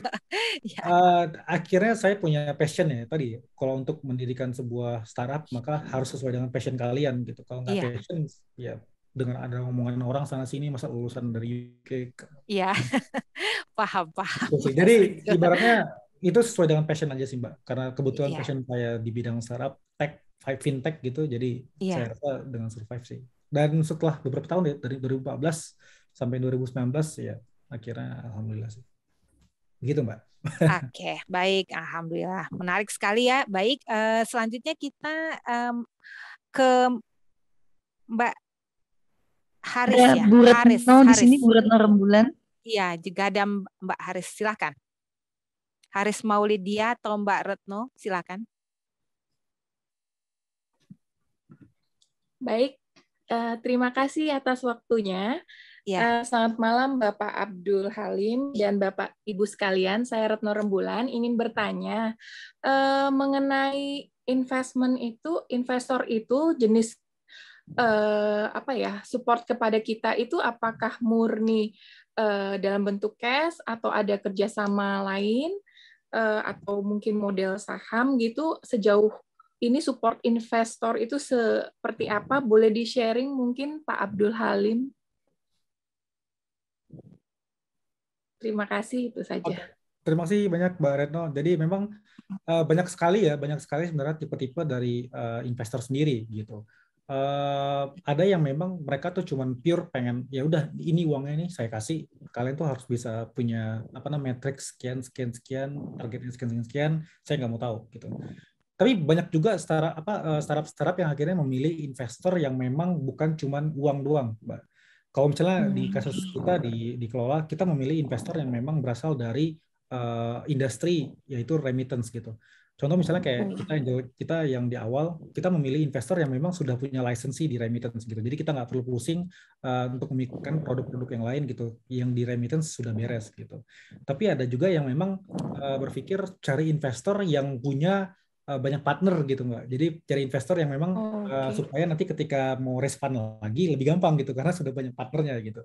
Iya. uh, akhirnya saya punya passion ya tadi kalau untuk mendirikan sebuah startup maka harus sesuai dengan passion kalian gitu kalau nggak yeah. passion ya dengan ada omongan orang sana sini masa lulusan dari UK Iya, yeah. *laughs* paham paham. Gitu iya, Jadi ibaratnya itu sesuai dengan passion aja sih mbak karena kebetulan yeah. passion saya di bidang startup tech fintech gitu jadi yeah. saya rasa dengan survive sih dan setelah beberapa tahun ya dari 2014 sampai 2019 ya akhirnya alhamdulillah sih gitu mbak *laughs* Oke, okay, baik. Alhamdulillah, menarik sekali ya. Baik, uh, selanjutnya kita um, ke Mbak Haris ya. ya. Bu Haris, Retno Haris. di sini Bu Retno Rembulan. Iya, juga ada Mbak Haris. Silakan. Haris Maulidia atau Mbak Retno, silakan. Baik, uh, terima kasih atas waktunya. Ya. Uh, selamat malam Bapak Abdul Halim dan Bapak Ibu sekalian. Saya Retno Rembulan ingin bertanya uh, mengenai investment itu, investor itu jenis uh, apa ya support kepada kita itu apakah murni uh, dalam bentuk cash atau ada kerjasama lain uh, atau mungkin model saham gitu sejauh ini support investor itu seperti hmm. apa? Boleh di-sharing mungkin Pak Abdul Halim? Terima kasih, itu saja. Oke. Terima kasih banyak Mbak Retno. Jadi memang eh, banyak sekali ya, banyak sekali sebenarnya tipe-tipe dari eh, investor sendiri gitu. Uh, ada yang memang mereka tuh cuman pure pengen ya udah ini uangnya ini saya kasih kalian tuh harus bisa punya apa namanya matrix sekian sekian sekian targetnya sekian sekian, sekian saya nggak mau tahu gitu tapi banyak juga startup apa eh, startup startup yang akhirnya memilih investor yang memang bukan cuma uang doang mbak kalau misalnya di hmm. kasus kita di dikelola kita memilih investor yang memang berasal dari uh, industri yaitu remittance gitu contoh misalnya kayak hmm. kita yang kita yang di awal kita memilih investor yang memang sudah punya lisensi di remittance gitu jadi kita nggak perlu pusing uh, untuk memikirkan produk-produk yang lain gitu yang di remittance sudah beres gitu tapi ada juga yang memang uh, berpikir cari investor yang punya Eh, banyak partner gitu mbak. Jadi cari investor yang memang oh, eh, okay. uh, supaya nanti ketika mau respon lagi lebih gampang gitu karena sudah banyak partnernya gitu.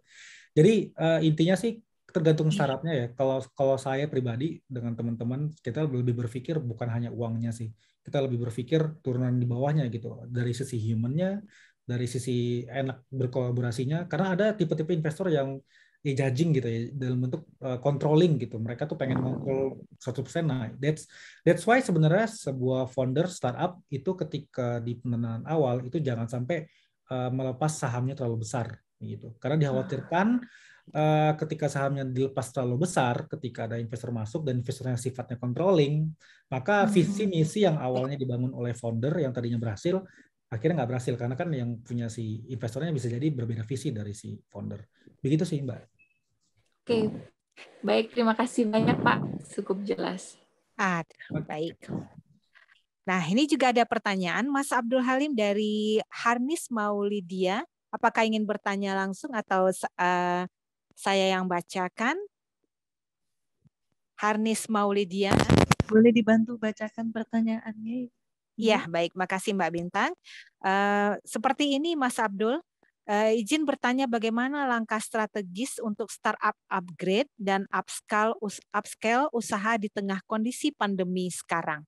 Jadi uh, intinya sih tergantung syaratnya ya. Kalau kalau saya pribadi dengan teman-teman kita lebih berpikir bukan hanya uangnya sih. Kita lebih berpikir turunan di bawahnya gitu dari sisi humannya, dari sisi enak berkolaborasinya. Karena ada tipe-tipe investor yang eh, judging gitu ya dalam bentuk uh, controlling gitu. Mereka tuh pengen satu 100%. Nah, that's that's why sebenarnya sebuah founder startup itu ketika di penanaman awal itu jangan sampai uh, melepas sahamnya terlalu besar gitu. Karena dikhawatirkan uh, ketika sahamnya dilepas terlalu besar ketika ada investor masuk dan investornya sifatnya controlling, maka hmm. visi misi yang awalnya dibangun oleh founder yang tadinya berhasil akhirnya nggak berhasil karena kan yang punya si investornya bisa jadi berbeda visi dari si founder. Begitu sih, Mbak. Oke. Baik, terima kasih banyak, Pak. Cukup jelas. Ah, baik. Nah, ini juga ada pertanyaan Mas Abdul Halim dari Harnis Maulidia. Apakah ingin bertanya langsung atau uh, saya yang bacakan? Harnis Maulidia. Boleh dibantu bacakan pertanyaannya? Iya, baik. Makasih Mbak Bintang. Uh, seperti ini Mas Abdul. Uh, izin bertanya bagaimana langkah strategis untuk startup upgrade dan upscale, us, upscale usaha di tengah kondisi pandemi sekarang?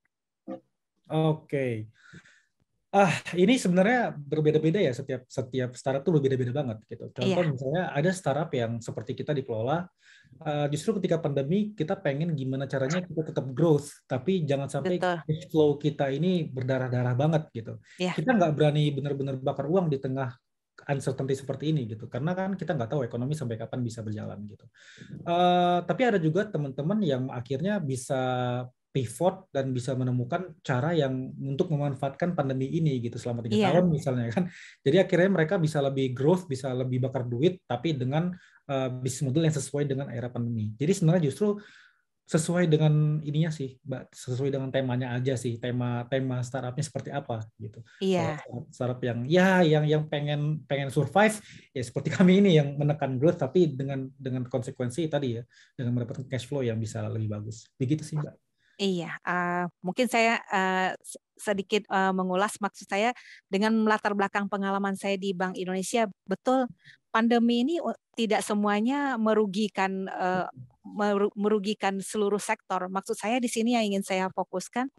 Oke. Okay. Ah, ini sebenarnya berbeda-beda ya setiap setiap startup tuh berbeda-beda banget gitu. Iya. Contoh yeah. misalnya ada startup yang seperti kita dikelola uh, justru ketika pandemi kita pengen gimana caranya kita tetap growth tapi jangan sampai cash flow kita ini berdarah-darah banget gitu. Yeah. Kita nggak berani benar-benar bakar uang di tengah uncertainty seperti ini gitu karena kan kita nggak tahu ekonomi sampai kapan bisa berjalan gitu uh, tapi ada juga teman-teman yang akhirnya bisa pivot dan bisa menemukan cara yang untuk memanfaatkan pandemi ini gitu selama tiga yeah. tahun misalnya kan jadi akhirnya mereka bisa lebih growth bisa lebih bakar duit tapi dengan uh, bisnis model yang sesuai dengan era pandemi jadi sebenarnya justru sesuai dengan ininya sih, Mbak, sesuai dengan temanya aja sih, tema tema startupnya seperti apa gitu. Iya. Yeah. Startup, startup yang ya yang yang pengen pengen survive ya seperti *laughs* kami ini yang menekan growth tapi dengan dengan konsekuensi tadi ya dengan mendapatkan cash flow yang bisa lebih bagus. Begitu sih, Mbak. Iya, uh, mungkin saya uh, sedikit uh, mengulas maksud saya dengan latar belakang pengalaman saya di Bank Indonesia betul pandemi ini tidak semuanya merugikan uh, merugikan seluruh sektor. Maksud saya di sini yang ingin saya fokuskan,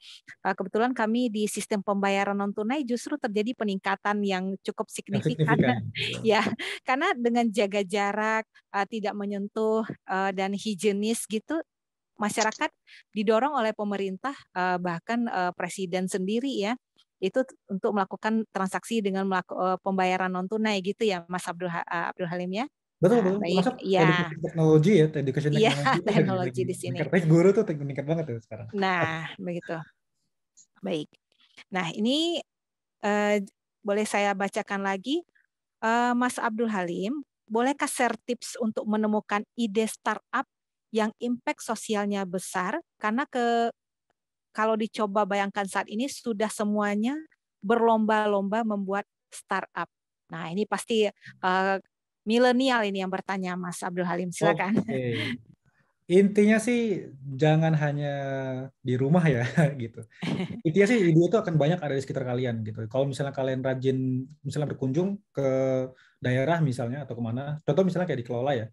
eh, kebetulan kami di sistem pembayaran non tunai justru terjadi peningkatan yang cukup signifikan. signifikan. *laughs* Iya. ya, karena dengan jaga jarak, eh, tidak menyentuh eh, dan higienis gitu masyarakat didorong oleh pemerintah bahkan presiden sendiri ya itu untuk melakukan transaksi dengan pembayaran non tunai gitu ya Mas Abdul Abdul Halim ya. Betul, nah, betul. Baik, Masuk ya. teknologi ya, education Ya, teknologi *laughs* di sini. Baik guru tuh meningkat banget tuh sekarang. Nah, begitu. Baik. Nah, ini uh, boleh saya bacakan lagi. Uh, Mas Abdul Halim, bolehkah share tips untuk menemukan ide startup yang impact sosialnya besar? Karena ke kalau dicoba bayangkan saat ini sudah semuanya berlomba-lomba membuat startup. Nah, ini pasti uh, milenial ini yang bertanya Mas Abdul Halim. Silakan. Okay. Intinya sih jangan hanya di rumah ya *laughs* gitu. *laughs* Intinya sih ide itu akan banyak ada di sekitar kalian gitu. Kalau misalnya kalian rajin misalnya berkunjung ke daerah misalnya atau kemana, contoh misalnya kayak di Kelola ya.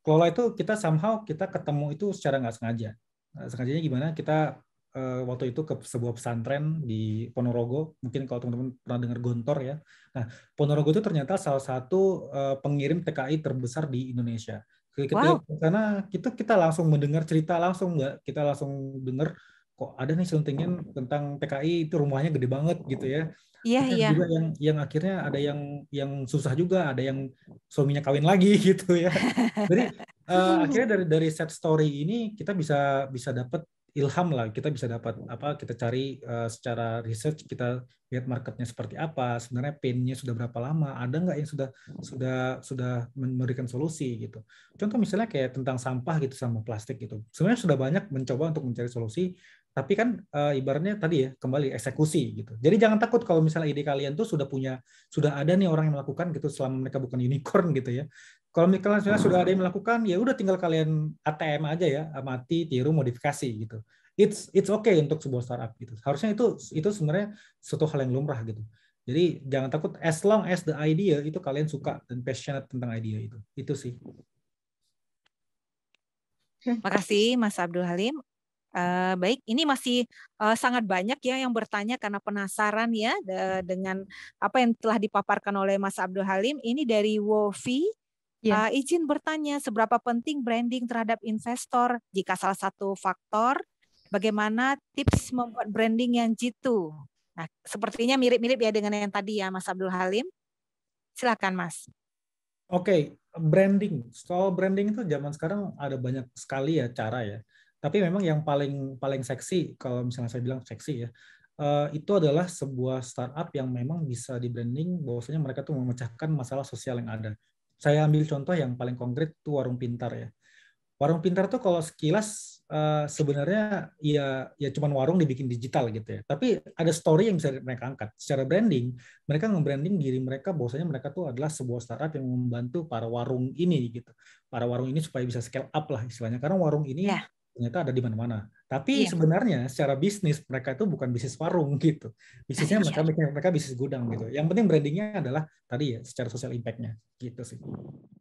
Kelola itu kita somehow kita ketemu itu secara nggak sengaja. sengajanya gimana kita uh, waktu itu ke sebuah pesantren di Ponorogo. Mungkin kalau teman-teman pernah dengar Gontor ya. Nah, Ponorogo itu ternyata salah satu uh, pengirim TKI terbesar di Indonesia. Ketika wow. karena kita kita langsung mendengar cerita langsung nggak? Kita langsung dengar kok ada nih selentingan tentang TKI itu rumahnya gede banget gitu ya. Iya, yeah, iya. Yeah. Juga yang yang akhirnya ada yang yang susah juga, ada yang suaminya kawin lagi *laughs* gitu ya. Jadi uh, akhirnya dari dari set story ini kita bisa bisa dapat ilham lah kita bisa dapat apa kita cari uh, secara research kita lihat marketnya seperti apa sebenarnya pinnya sudah berapa lama ada nggak yang sudah hmm. sudah sudah memberikan solusi gitu contoh misalnya kayak tentang sampah gitu sama plastik gitu sebenarnya sudah banyak mencoba untuk mencari solusi tapi kan uh, ibaratnya tadi ya kembali eksekusi gitu. Jadi jangan takut kalau misalnya ide kalian tuh sudah punya sudah ada nih orang yang melakukan gitu selama mereka bukan unicorn gitu ya. Kalau misalnya sudah, sudah ada yang melakukan, ya udah tinggal kalian ATM aja ya, amati, ah, tiru, modifikasi gitu. It's it's okay untuk sebuah startup gitu. Harusnya itu itu sebenarnya suatu hal yang lumrah gitu. Jadi jangan takut as long as the idea itu kalian suka dan passionate tentang idea itu. Itu sih. Hmm. Makasih Mas Abdul Halim. Uh, baik, ini masih uh, sangat banyak ya yang bertanya karena penasaran ya de dengan apa yang telah dipaparkan oleh Mas Abdul Halim. Ini dari Wofi Yeah. Iya. Uh, izin bertanya seberapa penting branding terhadap investor jika salah satu faktor bagaimana tips membuat branding yang jitu. Nah, sepertinya mirip-mirip ya dengan yang tadi ya Mas Abdul Halim. Silakan Mas. Oke, okay, branding. Soal branding itu zaman sekarang ada banyak sekali ya cara ya. Tapi memang yang paling paling seksi kalau misalnya saya bilang seksi ya, Uh, itu adalah sebuah startup yang memang bisa di branding bahwasanya mereka tuh memecahkan masalah sosial yang ada saya ambil contoh yang paling konkret tuh warung pintar ya. Warung pintar tuh kalau sekilas uh, sebenarnya ya ya cuman warung dibikin digital gitu ya. Tapi ada story yang bisa mereka angkat. Secara branding, mereka nge-branding diri mereka bahwasanya mereka tuh adalah sebuah startup yang membantu para warung ini gitu. Para warung ini supaya bisa scale up lah istilahnya. Karena warung ini yeah ternyata ada di mana-mana. Tapi iya. sebenarnya secara bisnis mereka itu bukan bisnis warung *laughs* gitu. Bisnisnya iya. mereka mereka bisnis gudang gitu. Yang penting brandingnya adalah tadi ya secara sosial impactnya gitu sih.